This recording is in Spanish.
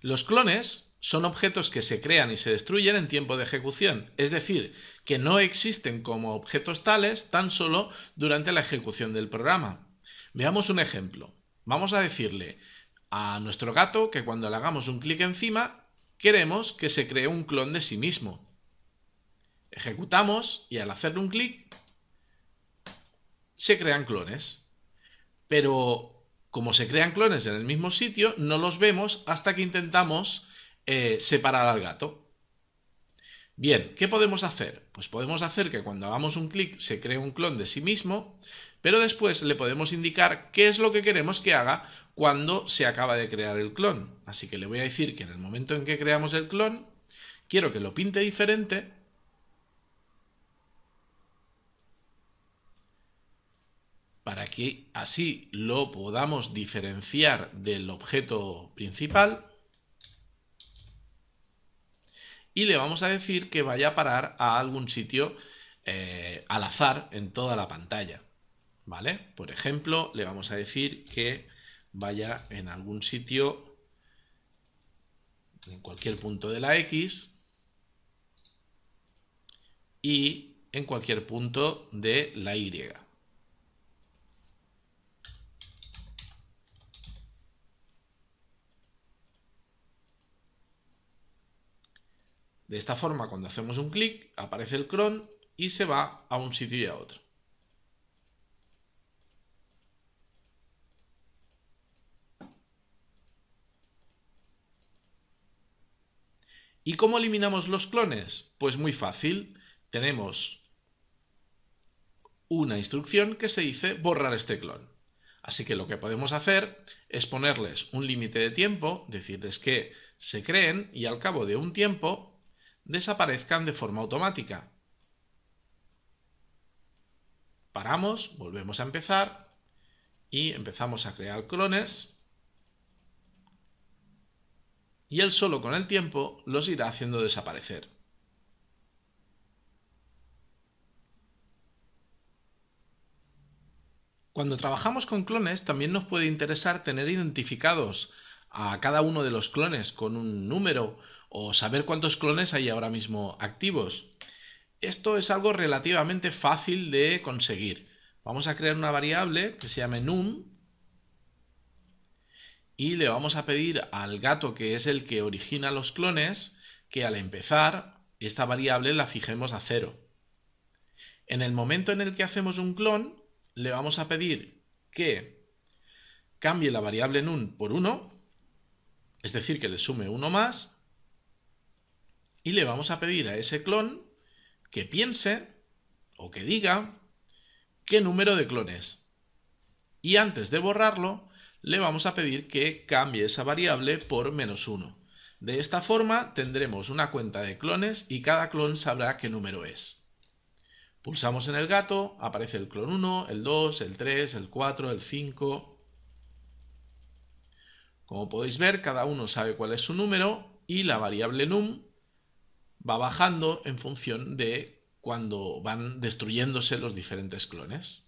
Los clones son objetos que se crean y se destruyen en tiempo de ejecución, es decir, que no existen como objetos tales tan solo durante la ejecución del programa. Veamos un ejemplo. Vamos a decirle a nuestro gato que cuando le hagamos un clic encima, queremos que se cree un clon de sí mismo. Ejecutamos y al hacerle un clic, se crean clones. Pero como se crean clones en el mismo sitio, no los vemos hasta que intentamos eh, separar al gato. Bien, ¿qué podemos hacer? Pues podemos hacer que cuando hagamos un clic se cree un clon de sí mismo, pero después le podemos indicar qué es lo que queremos que haga cuando se acaba de crear el clon. Así que le voy a decir que en el momento en que creamos el clon, quiero que lo pinte diferente que así lo podamos diferenciar del objeto principal y le vamos a decir que vaya a parar a algún sitio eh, al azar en toda la pantalla. ¿Vale? Por ejemplo, le vamos a decir que vaya en algún sitio, en cualquier punto de la X y en cualquier punto de la Y. De esta forma, cuando hacemos un clic, aparece el cron y se va a un sitio y a otro. ¿Y cómo eliminamos los clones? Pues muy fácil. Tenemos una instrucción que se dice borrar este clon. Así que lo que podemos hacer es ponerles un límite de tiempo, decirles que se creen y al cabo de un tiempo desaparezcan de forma automática. Paramos, volvemos a empezar y empezamos a crear clones y él solo con el tiempo los irá haciendo desaparecer. Cuando trabajamos con clones también nos puede interesar tener identificados a cada uno de los clones con un número o saber cuántos clones hay ahora mismo activos. Esto es algo relativamente fácil de conseguir. Vamos a crear una variable que se llame num y le vamos a pedir al gato que es el que origina los clones que al empezar esta variable la fijemos a cero. En el momento en el que hacemos un clon le vamos a pedir que cambie la variable num por 1, es decir, que le sume 1 más y le vamos a pedir a ese clon que piense o que diga qué número de clones Y antes de borrarlo, le vamos a pedir que cambie esa variable por menos 1. De esta forma tendremos una cuenta de clones y cada clon sabrá qué número es. Pulsamos en el gato, aparece el clon 1, el 2, el 3, el 4, el 5. Como podéis ver, cada uno sabe cuál es su número y la variable num va bajando en función de cuando van destruyéndose los diferentes clones.